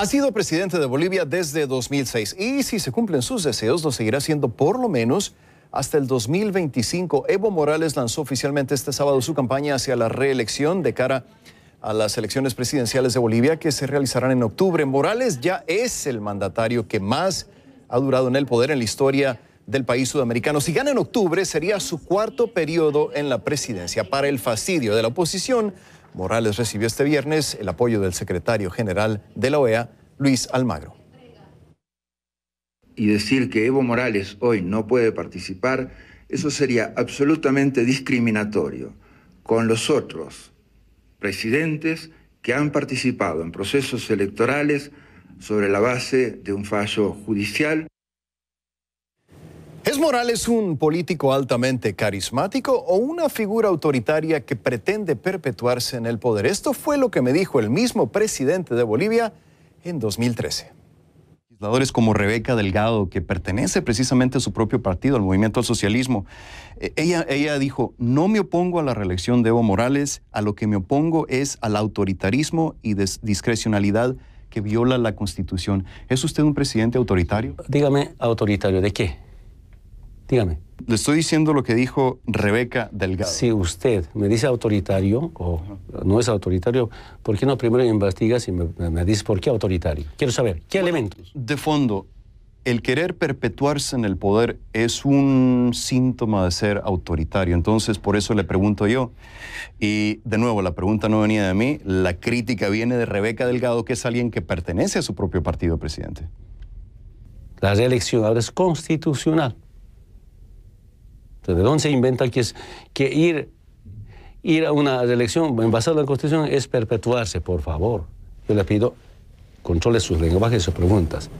Ha sido presidente de Bolivia desde 2006 y si se cumplen sus deseos lo seguirá siendo por lo menos hasta el 2025. Evo Morales lanzó oficialmente este sábado su campaña hacia la reelección de cara a las elecciones presidenciales de Bolivia que se realizarán en octubre. Morales ya es el mandatario que más ha durado en el poder en la historia del país sudamericano. Si gana en octubre sería su cuarto periodo en la presidencia. Para el fastidio de la oposición, Morales recibió este viernes el apoyo del secretario general de la OEA, Luis Almagro. Y decir que Evo Morales hoy no puede participar, eso sería absolutamente discriminatorio con los otros presidentes que han participado en procesos electorales sobre la base de un fallo judicial. ¿Es Morales un político altamente carismático o una figura autoritaria que pretende perpetuarse en el poder? Esto fue lo que me dijo el mismo presidente de Bolivia en 2013 legisladores como Rebeca Delgado, que pertenece precisamente a su propio partido, al Movimiento al Socialismo, e, ella, ella dijo, no me opongo a la reelección de Evo Morales, a lo que me opongo es al autoritarismo y discrecionalidad que viola la Constitución. ¿Es usted un presidente autoritario? Dígame, autoritario, ¿de qué? Dígame. Le estoy diciendo lo que dijo Rebeca Delgado. Si usted me dice autoritario o no es autoritario, ¿por qué no primero investiga y me, dice por qué autoritario? Quiero saber, ¿qué elementos? De fondo, el querer perpetuarse en el poder es un síntoma de ser autoritario. Entonces, por eso le pregunto yo. Y de nuevo, la pregunta no venía de mí, la crítica viene de Rebeca Delgado, que es alguien que pertenece a su propio partido, presidente. La reelección ahora es constitucional. ¿de dónde se inventa que, es, que ir, ir a una elección basada en la Constitución es perpetuarse, por favor? Yo le pido, controle sus lenguajes y sus preguntas.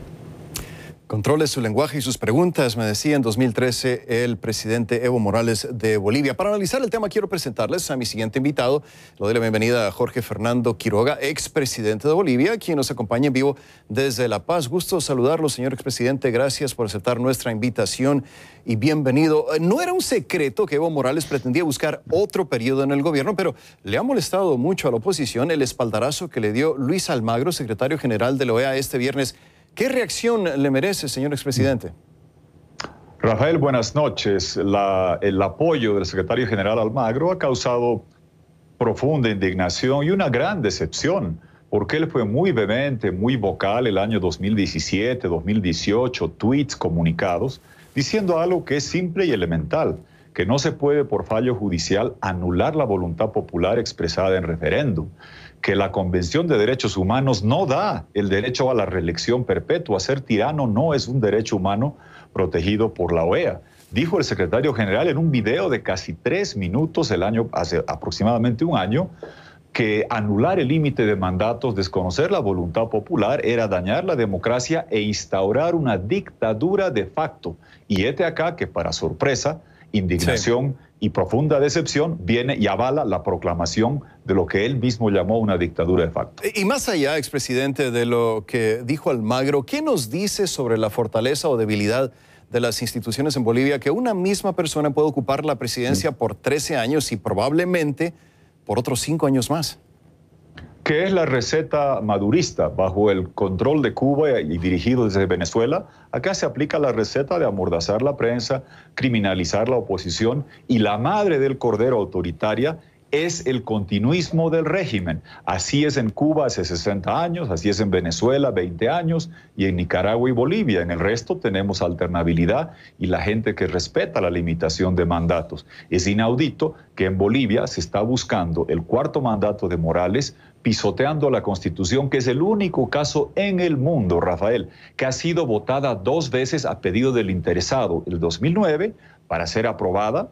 Controle su lenguaje y sus preguntas, me decía en 2013 el presidente Evo Morales de Bolivia. Para analizar el tema quiero presentarles a mi siguiente invitado. Le doy la bienvenida a Jorge Fernando Quiroga, expresidente de Bolivia, quien nos acompaña en vivo desde La Paz. Gusto saludarlo, señor expresidente. Gracias por aceptar nuestra invitación y bienvenido. Eh, no era un secreto que Evo Morales pretendía buscar otro periodo en el gobierno, pero le ha molestado mucho a la oposición el espaldarazo que le dio Luis Almagro, secretario general de la OEA, este viernes ¿Qué reacción le merece, señor expresidente? Rafael, buenas noches. el apoyo del secretario general Almagro ha causado profunda indignación y una gran decepción, porque él fue muy vehemente, muy vocal el año 2017, 2018, tweets, comunicados, diciendo algo que es simple y elemental que no se puede por fallo judicial anular la voluntad popular expresada en referéndum, que la Convención de Derechos Humanos no da el derecho a la reelección perpetua, ser tirano no es un derecho humano protegido por la OEA. Dijo el secretario general en un video de casi tres minutos el año, hace aproximadamente un año, que anular el límite de mandatos, desconocer la voluntad popular, era dañar la democracia e instaurar una dictadura de facto. Y este acá que, para sorpresa, indignación y profunda decepción, viene y avala la proclamación de lo que él mismo llamó una dictadura de facto. Y más allá, expresidente, de lo que dijo Almagro, ¿qué nos dice sobre la fortaleza o debilidad de las instituciones en Bolivia que una misma persona puede ocupar la presidencia por 13 años y probablemente por otros cinco años más? que es la receta madurista bajo el control de Cuba y dirigido desde Venezuela. Acá se aplica la receta de amordazar la prensa, criminalizar la oposición y la madre del cordero autoritaria es el continuismo del régimen. Así es en Cuba hace 60 años, así es en Venezuela 20 años y en Nicaragua y Bolivia. En el resto tenemos alternabilidad y la gente que respeta la limitación de mandatos. Es inaudito que en Bolivia se está buscando el cuarto mandato de Morales pisoteando la constitución, que es el único caso en el mundo, Rafael, que ha sido votada dos veces a pedido del interesado, el 2009 para ser aprobada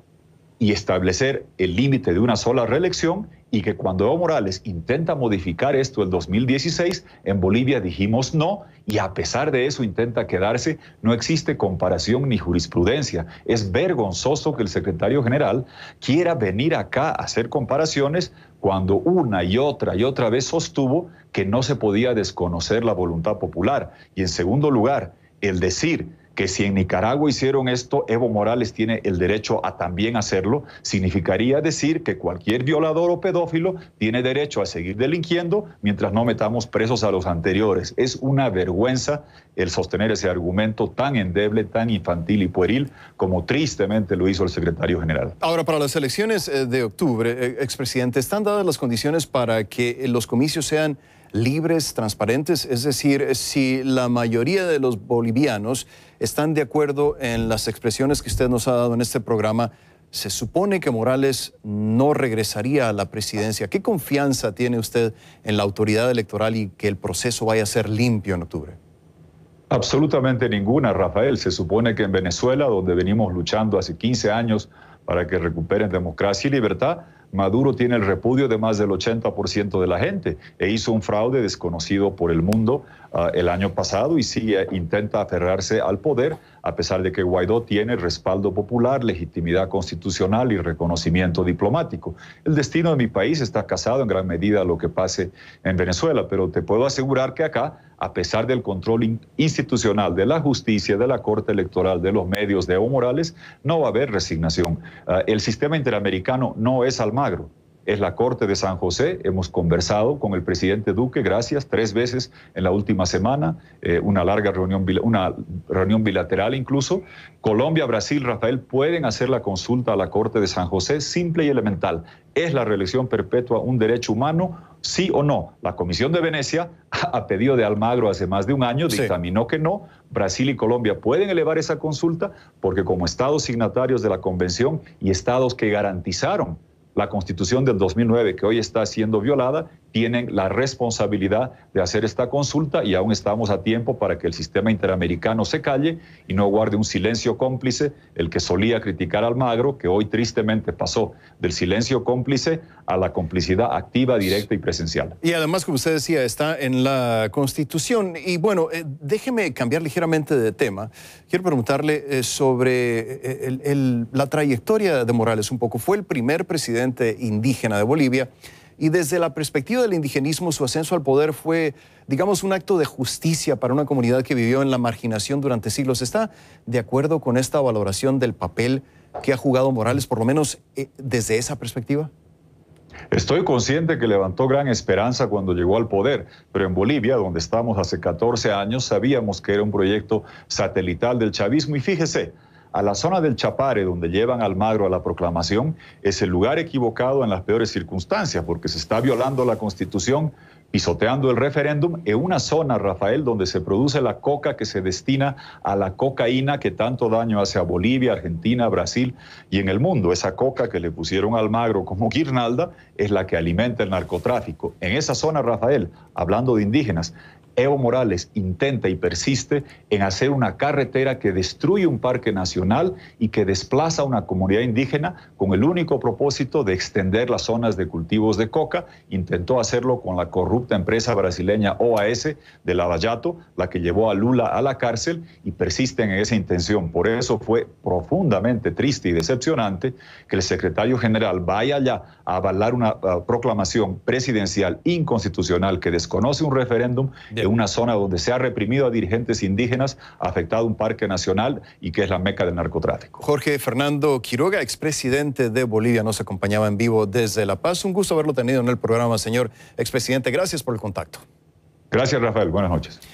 y establecer el límite de una sola reelección y que cuando Evo Morales intenta modificar esto el 2016, en Bolivia dijimos no y a pesar de eso intenta quedarse, no existe comparación ni jurisprudencia. Es vergonzoso que el secretario general quiera venir acá a hacer comparaciones cuando una y otra y otra vez sostuvo que no se podía desconocer la voluntad popular. Y en segundo lugar, el decir que si en Nicaragua hicieron esto, Evo Morales tiene el derecho a también hacerlo, significaría decir que cualquier violador o pedófilo tiene derecho a seguir delinquiendo mientras no metamos presos a los anteriores. Es una vergüenza el sostener ese argumento tan endeble, tan infantil y pueril como tristemente lo hizo el secretario general. Ahora, para las elecciones eh, de octubre, eh, expresidente, ¿están dadas las condiciones para que los comicios sean libres, transparentes, es decir, si la mayoría de los bolivianos están de acuerdo en las expresiones que usted nos ha dado en este programa, se supone que Morales no regresaría a la presidencia. ¿Qué confianza tiene usted en la autoridad electoral y que el proceso vaya a ser limpio en octubre? Absolutamente ninguna, Rafael. Se supone que en Venezuela, donde venimos luchando hace 15 años para que recuperen democracia y libertad, Maduro tiene el repudio de más del 80% de la gente e hizo un fraude desconocido por el mundo ah, el año pasado y sigue, eh, intenta aferrarse al poder a pesar de que Guaidó tiene respaldo popular, legitimidad constitucional y reconocimiento diplomático. El destino de mi país está casado en gran medida a lo que pase en Venezuela, pero te puedo asegurar que acá, a pesar del control institucional de la justicia, de la Corte Electoral, de los medios de Evo Morales, no va a haber resignación. Ah, el sistema interamericano no es al es la Corte de San José, hemos conversado con el presidente Duque, gracias, tres veces en la última semana, eh, una larga reunión, una reunión bilateral incluso. Colombia, Brasil, Rafael pueden hacer la consulta a la Corte de San José, simple y elemental. ¿Es la reelección perpetua un derecho humano? sí o no. La Comisión de Venecia, a pedido de Almagro hace más de un año, dictaminó que no. Brasil y Colombia pueden elevar esa consulta porque como estados signatarios de la Convención y estados que garantizaron la Constitución del 2009, que hoy está siendo violada, tienen la responsabilidad de hacer esta consulta y aún estamos a tiempo para que el sistema interamericano se calle y no guarde un silencio cómplice, el que solía criticar al Magro, que hoy tristemente pasó del silencio cómplice a la complicidad activa, directa y presencial. Y además, como usted decía, está en la Constitución. Y bueno, eh, déjeme cambiar ligeramente de tema. Quiero preguntarle eh, sobre eh, la trayectoria de Morales un poco. Fue el primer presidente indígena de Bolivia. Y desde la perspectiva del indigenismo, su ascenso al poder fue, digamos, un acto de justicia para una comunidad que vivió en la marginación durante siglos. ¿Está de acuerdo con esta valoración del papel que ha jugado Morales, por lo menos eh, desde esa perspectiva? Estoy consciente que levantó gran esperanza cuando llegó al poder, pero en Bolivia, donde estamos hace 14 años, sabíamos que era un proyecto satelital del chavismo y fíjese, a la zona del Chapare, donde llevan al Almagro a la proclamación, es el lugar equivocado en las peores circunstancias, porque se está violando la Constitución, pisoteando el referéndum en una zona, Rafael, donde se produce la coca que se destina a la cocaína que tanto daño hace a Bolivia, Argentina, Brasil y en el mundo. Esa coca que le pusieron al Almagro como guirnalda es la que alimenta el narcotráfico. En esa zona, Rafael, hablando de indígenas, Evo Morales intenta y persiste en hacer una carretera que destruye un parque nacional y que desplaza a una comunidad indígena con el único propósito de extender las zonas de cultivos de coca. Intentó hacerlo con la corrupta empresa brasileña OAS de Lavallato, la que llevó a Lula a la cárcel y persiste en esa intención. Por eso fue profundamente triste y decepcionante que el secretario general vaya allá a avalar una proclamación presidencial inconstitucional que desconoce un referéndum de una zona donde se ha reprimido a dirigentes indígenas, ha afectado un parque nacional y que es la meca del narcotráfico. Jorge Fernando Quiroga, expresidente de Bolivia, nos acompañaba en vivo desde La Paz. Un gusto haberlo tenido en el programa, señor expresidente. Gracias por el contacto. Gracias, Rafael. Buenas noches.